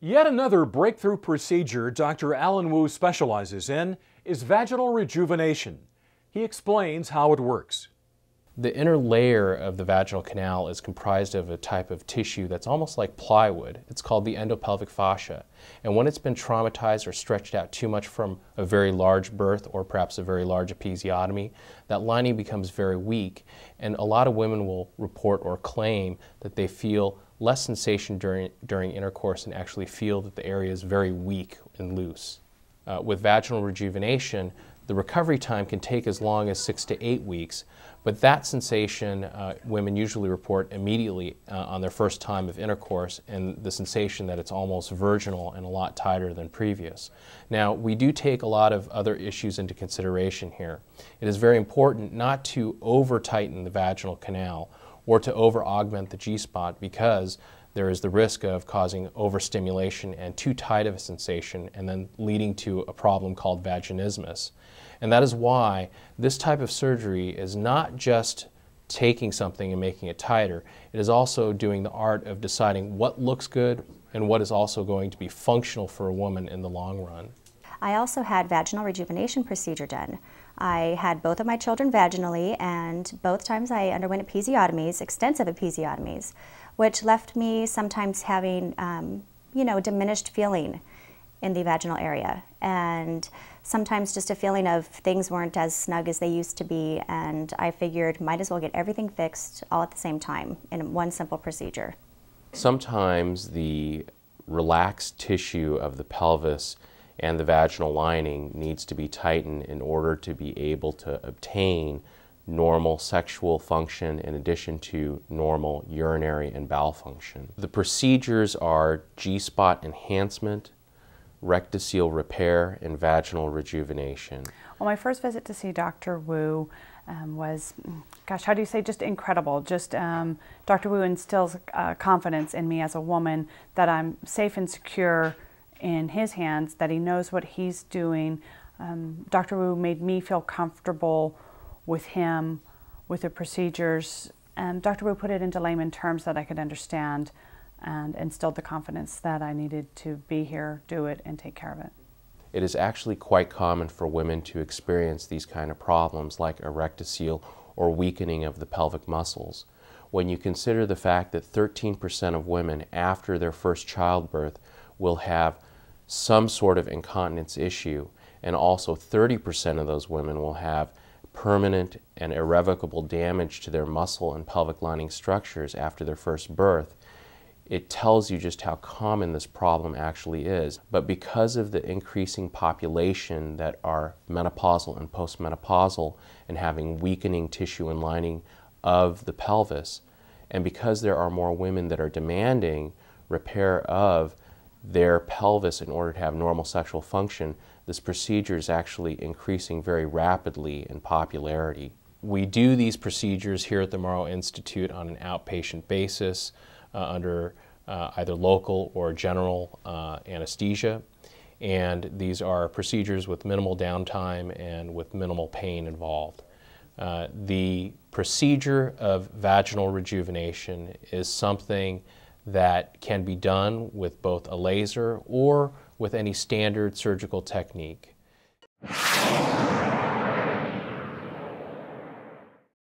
Yet another breakthrough procedure Dr. Alan Wu specializes in is vaginal rejuvenation. He explains how it works. The inner layer of the vaginal canal is comprised of a type of tissue that's almost like plywood. It's called the endopelvic fascia. And when it's been traumatized or stretched out too much from a very large birth or perhaps a very large episiotomy, that lining becomes very weak. And a lot of women will report or claim that they feel less sensation during, during intercourse and actually feel that the area is very weak and loose. Uh, with vaginal rejuvenation, the recovery time can take as long as six to eight weeks, but that sensation uh, women usually report immediately uh, on their first time of intercourse and the sensation that it's almost virginal and a lot tighter than previous. Now, we do take a lot of other issues into consideration here. It is very important not to over tighten the vaginal canal or to over augment the G spot because there is the risk of causing overstimulation and too tight of a sensation and then leading to a problem called vaginismus. And that is why this type of surgery is not just taking something and making it tighter, it is also doing the art of deciding what looks good and what is also going to be functional for a woman in the long run. I also had vaginal rejuvenation procedure done. I had both of my children vaginally, and both times I underwent episiotomies, extensive episiotomies, which left me sometimes having, um, you know, diminished feeling in the vaginal area, and sometimes just a feeling of things weren't as snug as they used to be. And I figured, might as well get everything fixed all at the same time in one simple procedure. Sometimes the relaxed tissue of the pelvis and the vaginal lining needs to be tightened in order to be able to obtain normal sexual function in addition to normal urinary and bowel function. The procedures are G-spot enhancement, rectocele repair, and vaginal rejuvenation. Well, my first visit to see Dr. Wu um, was, gosh, how do you say, just incredible. Just um, Dr. Wu instills uh, confidence in me as a woman that I'm safe and secure in his hands, that he knows what he's doing. Um, Dr. Wu made me feel comfortable with him, with the procedures, and Dr. Wu put it into layman terms that I could understand and instilled the confidence that I needed to be here, do it, and take care of it. It is actually quite common for women to experience these kind of problems like erectocele or weakening of the pelvic muscles. When you consider the fact that 13% of women after their first childbirth will have some sort of incontinence issue, and also 30% of those women will have permanent and irrevocable damage to their muscle and pelvic lining structures after their first birth. It tells you just how common this problem actually is. But because of the increasing population that are menopausal and postmenopausal and having weakening tissue and lining of the pelvis, and because there are more women that are demanding repair of their pelvis in order to have normal sexual function, this procedure is actually increasing very rapidly in popularity. We do these procedures here at the Morrow Institute on an outpatient basis uh, under uh, either local or general uh, anesthesia. And these are procedures with minimal downtime and with minimal pain involved. Uh, the procedure of vaginal rejuvenation is something that can be done with both a laser or with any standard surgical technique.